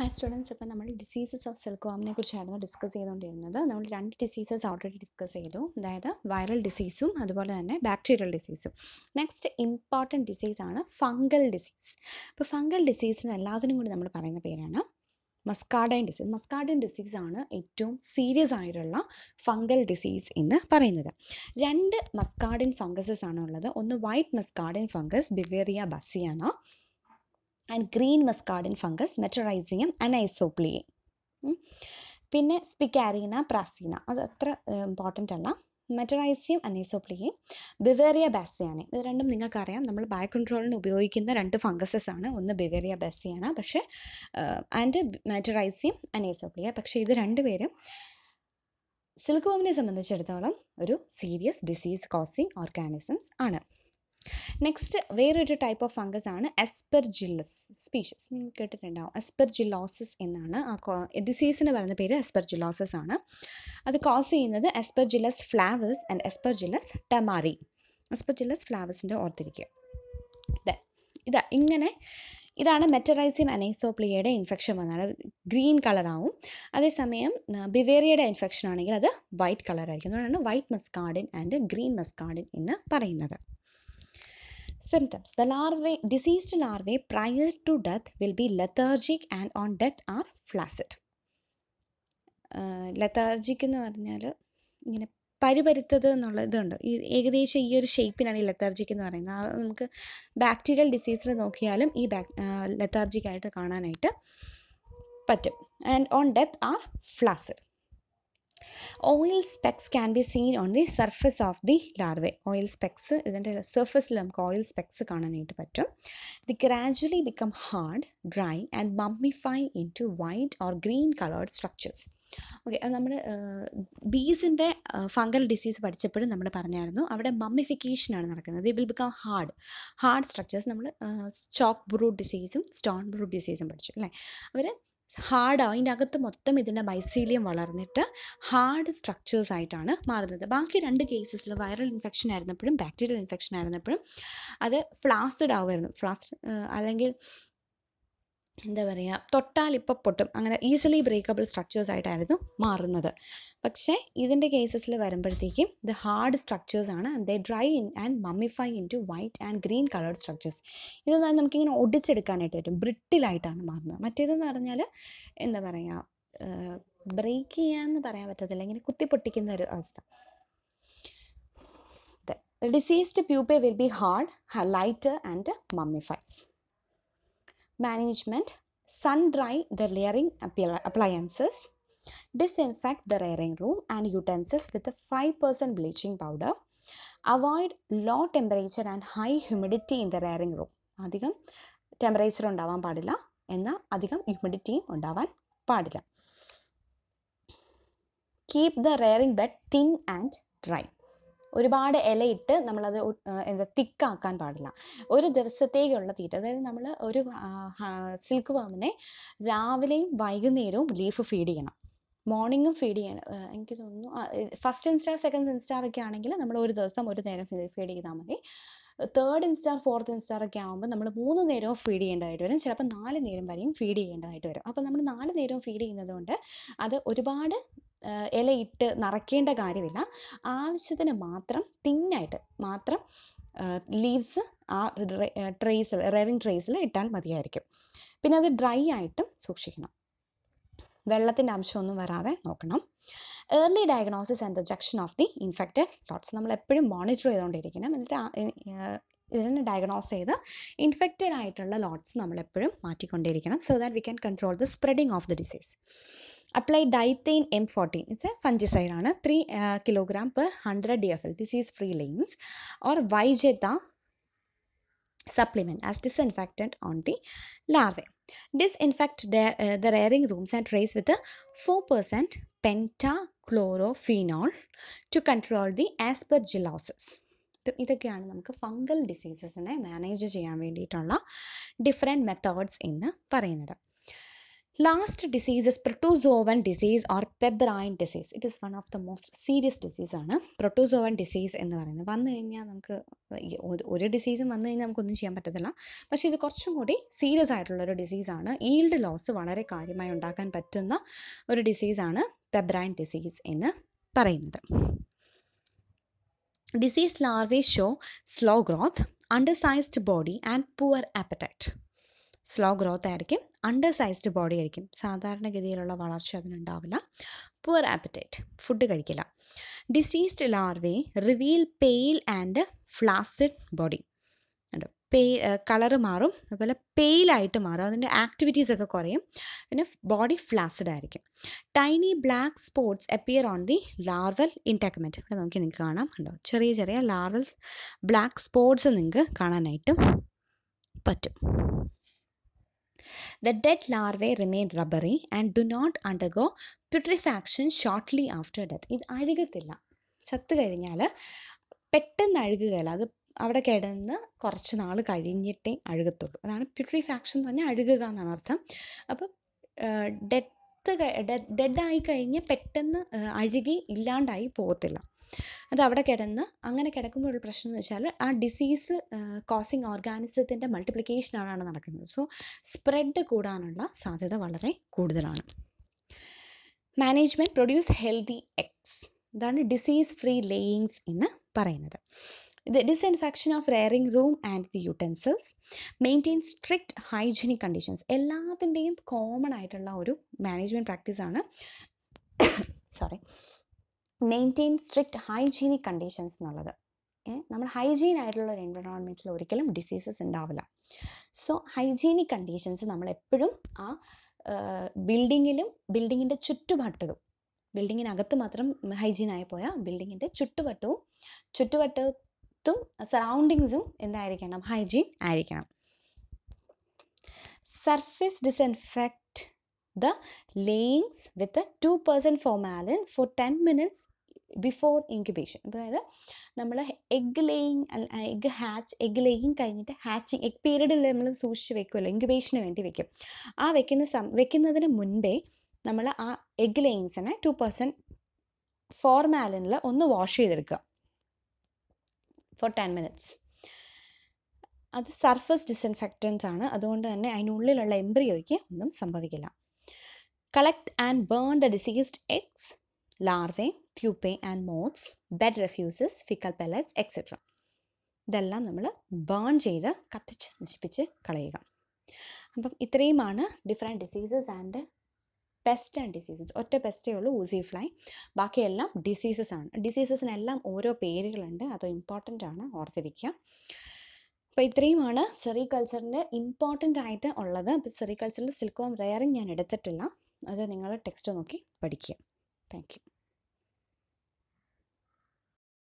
Hi students ഇപ്പം നമ്മൾ diseases of സിൽക്കോമിനെ കുറിച്ചായിരുന്നു ഡിസ്കസ് ചെയ്തുകൊണ്ടിരുന്നത് നമ്മൾ രണ്ട് ഡിസീസസ് ഓൾറെഡി ഡിസ്കസ് ചെയ്തു അതായത് വൈറൽ ഡിസീസും അതുപോലെ തന്നെ ബാക്ടീരിയൽ ഡിസീസും നെക്സ്റ്റ് ഇമ്പോർട്ടൻറ്റ് ഡിസീസാണ് ഫംഗൽ ഡിസീസ് അപ്പോൾ ഫംഗൽ ഡിസീസിന് എല്ലാത്തിനും കൂടി നമ്മൾ പറയുന്ന പേരാണ് മസ്കാർഡൈൻ ഡിസീസ് മസ്കാർഡൈൻ ഡിസീസ് ആണ് ഏറ്റവും സീരിയസ് ആയിട്ടുള്ള ഫംഗൽ ഡിസീസ് എന്ന് പറയുന്നത് രണ്ട് മസ്കാർഡിൻ ഫംഗസസ് ആണ് ഉള്ളത് ഒന്ന് white muscardine fungus Beauveria bassiana and green muscardine fungus മെറ്ററൈസിങ്ങും അനൈസോപ്ലിയും പിന്നെ സ്പിക്കാരീന പ്രാസീന അത് അത്ര ഇമ്പോർട്ടൻ്റ് അല്ല മെറ്ററൈസിയം അനൈസോപ്ലിയയും ബിവേറിയ ബാസിയാനെ ഇത് രണ്ടും നിങ്ങൾക്കറിയാം നമ്മൾ ബയോ കൺട്രോളിന് ഉപയോഗിക്കുന്ന രണ്ട് ഫംഗസസ് ആണ് ഒന്ന് ബിവേറിയ ബാസിയാണ് പക്ഷേ ആൻഡ് മെറ്ററൈസിയം അനൈസോപ്ലിയ പക്ഷേ ഇത് രണ്ടുപേരും സിൽക്ക് ബോമിനെ സംബന്ധിച്ചിടത്തോളം ഒരു സീരിയസ് ഡിസീസ് കോസിങ് ഓർഗാനിസംസ് ആണ് നെക്സ്റ്റ് വേറൊരു ടൈപ്പ് ഓഫ് ഫംഗസ് ആണ് എസ്പെർജില്ലസ് സ്പീഷീസ് നിങ്ങൾ കേട്ടിട്ടുണ്ടാവും എസ്പെർജില്ലോസിസ് എന്നാണ് ആ ഡിസീസിന് പറയുന്ന പേര് എസ്പെർജില്ലോസിസ് ആണ് അത് കോസ് ചെയ്യുന്നത് എസ്പെർജില്ലസ് ഫ്ലാവേഴ്സ് ആൻഡ് എസ്പെർജില്ലസ് ടമാറി എസ്പെർജില്ലസ് ഫ്ലാവേഴ്സിൻ്റെ ഓർത്തിരിക്കുക ഇത് ഇതാ ഇങ്ങനെ ഇതാണ് മെറ്ററൈസിയം അനൈസോപ്ലിയയുടെ ഇൻഫെക്ഷൻ വന്നാൽ ഗ്രീൻ കളറാവും അതേസമയം ബിവേറിയയുടെ ഇൻഫെക്ഷൻ ആണെങ്കിൽ അത് വൈറ്റ് കളറായിരിക്കും അതുകൊണ്ടാണ് white muscardine and green muscardine എന്ന് പറയുന്നത് Symptoms the larvae diseased larvae prior to death will be lethargic and on death are flaccid. Lethargic എന്ന് പറഞ്ഞാൽ ഇങ്ങനെ പരിപരുത്തത് എന്നുള്ള ഇതുണ്ട് ഈ ഏകദേശം ഈ ഒരു ഷേപ്പിനാണ് ഈ ലെത്താർജിക് എന്ന് പറയുന്നത് നമുക്ക് ബാക്ടീരിയൽ ഡിസീസിൽ നോക്കിയാലും ഈ ബാക് ലെത്താർജിക് ആയിട്ട് കാണാനായിട്ട് പറ്റും and on death are flaccid oil specs can be seen on the surface of the larvae oil specs ഇതിൻ്റെ സർഫസിൽ നമുക്ക് ഓയിൽ സ്പെക്സ് കാണാനായിട്ട് പറ്റും the gradually become hard dry and mummify into white or green coloured structures okay അത് നമ്മൾ ബീസിൻ്റെ fungal disease പഠിച്ചപ്പോഴും നമ്മൾ പറഞ്ഞായിരുന്നു അവിടെ മമ്മിഫിക്കേഷനാണ് നടക്കുന്നത് the will become hard hard structures നമ്മൾ ചോക്ക് ബ്രൂഡ് ഡിസീസും സ്റ്റോൺ ബ്രൂഡ് ഡിസീസും പഠിച്ചു അല്ലേ അവർ ഹാർഡാവും അതിൻ്റെ അകത്ത് മൊത്തം ഇതിൻ്റെ മൈസീലിയം വളർന്നിട്ട് ഹാർഡ് സ്ട്രക്ചേഴ്സ് ആയിട്ടാണ് മാറുന്നത് ബാക്കി രണ്ട് കേസസിൽ വൈറൽ ഇൻഫെക്ഷൻ ആയിരുന്നപ്പോഴും ബാക്ടീരിയൽ ഇൻഫെക്ഷൻ ആയിരുന്നപ്പോഴും അത് ഫ്ലാസ്റ്റഡ് ആവുമായിരുന്നു ഫ്ലാസ്റ്റഡ് അല്ലെങ്കിൽ എന്താ പറയുക തൊട്ടാൽ ഇപ്പം പൊട്ടും അങ്ങനെ ഈസിലി ബ്രേക്കബിൾ സ്ട്രക്ചേഴ്സായിട്ടായിരുന്നു മാറുന്നത് പക്ഷേ ഇതിൻ്റെ കേസസിൽ വരുമ്പോഴത്തേക്കും ഇത് ഹാർഡ് സ്ട്രക്ചേഴ്സാണ് they dry in and mummify into white and green coloured structures ഇത് നമുക്കിങ്ങനെ ഒടിച്ചെടുക്കാനായിട്ട് പറ്റും ബ്രിട്ടിലായിട്ടാണ് മാറുന്നത് മറ്റേതെന്ന് പറഞ്ഞാൽ എന്താ പറയുക ബ്രേക്ക് ചെയ്യാമെന്ന് പറയാൻ പറ്റത്തില്ല ഇങ്ങനെ കുത്തിപ്പൊട്ടിക്കുന്ന ഒരു അവസ്ഥ diseased pupae will be hard light and mummifies management, sun dry the layering appliances, disinfect the layering room and utensils with a 5% bleaching powder, avoid low temperature and high humidity in the rearing room അധികം temperature ഉണ്ടാവാൻ പാടില്ല എന്നാൽ അധികം ഹ്യൂമിഡിറ്റിയും ഉണ്ടാവാൻ പാടില്ല keep the rearing bed thin and dry ഒരുപാട് ഇലയിട്ട് നമ്മളത് എന്താ തിക്കാക്കാൻ പാടില്ല ഒരു ദിവസത്തേക്കുള്ള തീറ്റ അതായത് നമ്മൾ ഒരു സിൽക്ക് വാമിനെ രാവിലെയും വൈകുന്നേരവും ലീഫ് ഫീഡ് ചെയ്യണം മോർണിംഗും ഫീഡ് ചെയ്യണം എനിക്ക് തോന്നുന്നു ഫസ്റ്റ് ഇൻസ്റ്റാർ സെക്കൻഡ് ഇൻസ്റ്റാർ ഒക്കെ ആണെങ്കിൽ നമ്മൾ ഒരു ദിവസം ഒരു നേരം ഫീഡ് ചെയ്താൽ മതി തേർഡ് ഇൻസ്റ്റാർ ഫോർത്ത് ഇൻസ്റ്റാർ ഒക്കെ ആകുമ്പോൾ നമ്മൾ മൂന്ന് നേരവും ഫീഡ് ചെയ്യേണ്ടതായിട്ട് വരും ചിലപ്പോൾ നാല് നേരം വരെയും ഫീഡ് ചെയ്യേണ്ടതായിട്ട് വരും അപ്പോൾ നമ്മൾ നാല് നേരവും ഫീഡ് ചെയ്യുന്നത് അത് ഒരുപാട് ഇലയിട്ട് നിറയ്ക്കേണ്ട കാര്യമില്ല ആവശ്യത്തിന് മാത്രം തിന്നായിട്ട് മാത്രം ലീവ്സ് ആ ട്രേസിൽ റെയറിങ് ട്രേസിൽ ഇട്ടാൽ മതിയായിരിക്കും പിന്നെ അത് ഡ്രൈ ആയിട്ടും സൂക്ഷിക്കണം വെള്ളത്തിൻ്റെ അംശമൊന്നും വരാതെ നോക്കണം early diagnosis and rejection of the infected lots നമ്മൾ എപ്പോഴും മോണിറ്റർ ചെയ്തുകൊണ്ടിരിക്കണം എന്നിട്ട് ഇതിനെ ഡയഗ്നോസ് ചെയ്ത് ഇൻഫെക്റ്റഡ് ആയിട്ടുള്ള ലോട്ട്സ് നമ്മളെപ്പോഴും മാറ്റിക്കൊണ്ടിരിക്കണം so that we can control the spreading of the disease apply Dithane M fourteen it's a fungicide ആണ് three kilogram per hundred D F L disease free layings or Vijetha supplement as disinfectant on the larvae. Disinfect the, uh, the rearing rooms and trays with a 4% pentachlorophenol to control the aspergillosis. ഇതൊക്കെയാണ് നമുക്ക് fungal ഡിസീസസിനെ manage ചെയ്യാൻ വേണ്ടിയിട്ടുള്ള different methods എന്ന് പറയുന്നത് last diseases protozoan disease or pebrine disease it is one of the most serious ഡിസീസാണ് protozoan disease എന്ന് പറയുന്നത് വന്നു കഴിഞ്ഞാൽ നമുക്ക് ഒരു ഡിസീസും വന്നു കഴിഞ്ഞാൽ നമുക്കൊന്നും ചെയ്യാൻ പറ്റത്തില്ല പക്ഷേ ഇത് കുറച്ചും കൂടി സീരിയസ് ആയിട്ടുള്ളൊരു ഡിസീസാണ് ഈൽഡ് ലോസ് വളരെ കാര്യമായി ഉണ്ടാക്കാൻ പറ്റുന്ന ഒരു ഡിസീസാണ് പെബ്രൈൻ ഡിസീസ് എന്ന് പറയുന്നത് disease larvae show slow growth under sized body and poor appetite slow growth ആയിരിക്കും അണ്ടർ സൈസ്ഡ് ബോഡി ആയിരിക്കും സാധാരണഗതിയിലുള്ള വളർച്ച അതിനുണ്ടാവില്ല പുവർ ആപ്പറ്റൈറ്റ് ഫുഡ് കഴിക്കില്ല diseased larvae reveal pale and flaccid body pale colour മാറും അതുപോലെ പെയിലായിട്ട് മാറും അതിൻ്റെ ആക്ടിവിറ്റീസ് ഒക്കെ കുറയും പിന്നെ ബോഡി ഫ്ലാസിഡ് ആയിരിക്കും tiny black spots appear on the larval integument ഇവിടെ നോക്കി നിങ്ങൾക്ക് കാണാം കണ്ടോ ചെറിയ ചെറിയ ലാർവൽ ബ്ലാക്ക് സ്പോട്സ് നിങ്ങൾക്ക് കാണാനായിട്ട് പറ്റും The dead larvae remain rubbery and do not undergo putrefaction shortly after death ഇത് അഴുകത്തില്ല ചത്തു കഴിഞ്ഞാൽ പെട്ടെന്ന് അഴുകുകയില്ല അത് അവിടെ കിടന്ന് കുറച്ച് നാൾ കഴിഞ്ഞിട്ടേ അഴുകത്തുള്ളൂ അതാണ് പ്യൂട്രിഫാക്ഷൻ എന്ന് പറഞ്ഞാൽ അഴുകുക എന്നാണ് അർത്ഥം അപ്പം ഡെത്ത് ഡെഡ് ഡെഡായി കഴിഞ്ഞ് പെട്ടെന്ന് അഴുകി ഇല്ലാണ്ടായി പോകത്തില്ല അത് അവിടെ കിടന്ന് അങ്ങനെ കിടക്കുമ്പോഴുള്ള പ്രശ്നം എന്ന് വെച്ചാൽ ആ ഡിസീസ് കോസിങ് ഓർഗാനിസത്തിൻ്റെ മൾട്ടിപ്ലിക്കേഷനാണ് നടക്കുന്നത് സോ സ്പ്രെഡ് കൂടാനുള്ള സാധ്യത വളരെ കൂടുതലാണ് മാനേജ്മെൻറ്റ് പ്രൊഡ്യൂസ് ഹെൽത്തി എക്സ് ഇതാണ് ഡിസീസ് ഫ്രീ ലേയിങ്സ് എന്ന് പറയുന്നത് ഇത് disinfection of rearing room and the utensils maintain strict hygienic conditions എല്ലാത്തിൻ്റെയും കോമൺ ആയിട്ടുള്ള ഒരു മാനേജ്മെൻറ്റ് പ്രാക്ടീസാണ് sorry maintain strict hygienic conditions എന്നുള്ളത് നമ്മൾ ഹൈജീൻ ആയിട്ടുള്ള ഒരു എൻവയോൺമെൻറ്റിൽ ഒരിക്കലും ഡിസീസസ് ഉണ്ടാവില്ല സോ ഹൈജീനിക് കണ്ടീഷൻസ് നമ്മൾ എപ്പോഴും ആ ബിൽഡിങ്ങിലും ബിൽഡിങ്ങിൻ്റെ ചുറ്റുപാട്ടതും ബിൽഡിങ്ങിനകത്ത് മാത്രം ഹൈജീൻ ആയി പോയാൽ ബിൽഡിങ്ങിൻ്റെ ചുറ്റുവട്ടവും ചുറ്റുവട്ടത്തും സറൗണ്ടിങ്സും എന്തായിരിക്കണം ഹൈജീൻ ആയിരിക്കണം surface disinfect the layings with two formalin for ten minutes before incubation അതായത് നമ്മൾ egg laying egg hatch egg laying കഴിഞ്ഞിട്ട് ഹാച്ചിങ് എഗ് പീരീഡിൽ നമ്മൾ സൂക്ഷിച്ച് വെക്കുമല്ലോ ഇൻക്യുബേഷന് വേണ്ടി വെക്കും ആ വെക്കുന്ന സം വെക്കുന്നതിന് മുൻപേ നമ്മൾ ആ എഗ് ലേയിങ്സിനെ ടു പെർസെൻറ്റ് ഫോർമാലിനിൽ ഒന്ന് വാഷ് ചെയ്തെടുക്കുക ഫോർ ടെൻ മിനിറ്റ്സ് അത് സർഫസ് ഡിസ്ഇൻഫെക്റ്റൻ്റ് ആണ് അതുകൊണ്ട് തന്നെ അതിനുള്ളിലുള്ള എംബ്രിയോയ്ക്ക് ഒന്നും സംഭവിക്കില്ല collect and burn the diseased eggs larvae pupae and moths bed refuses faecal pellets etcetera ഇതെല്ലാം നമ്മൾ ബേൺ ചെയ്ത് കത്തിച്ച് നശിപ്പിച്ച് കളയുക അപ്പം ഇത്രയുമാണ് different diseases and pest and diseases ഒറ്റ പെസ്റ്റേ ഉള്ളൂ ഊസി ഫ്ലൈ ബാക്കിയെല്ലാം ഡിസീസസ് ആണ് ഡിസീസസിനെല്ലാം ഓരോ പേരുകളുണ്ട് അത് ഇമ്പോർട്ടൻ്റ് ആണ് ഓർത്തിരിക്കുക അപ്പോൾ ഇത്രയുമാണ് സെറികൾച്ചറിൻ്റെ ഇമ്പോർട്ടൻ്റ് ആയിട്ട് ഉള്ളത് അപ്പോൾ സെറികൾച്ചറിൽ സിൽക്കോം റെയറിങ് ഞാൻ എടുത്തിട്ടില്ല അത് നിങ്ങൾ ടെക്സ്റ്റ് നോക്കി പഠിക്കുക താങ്ക്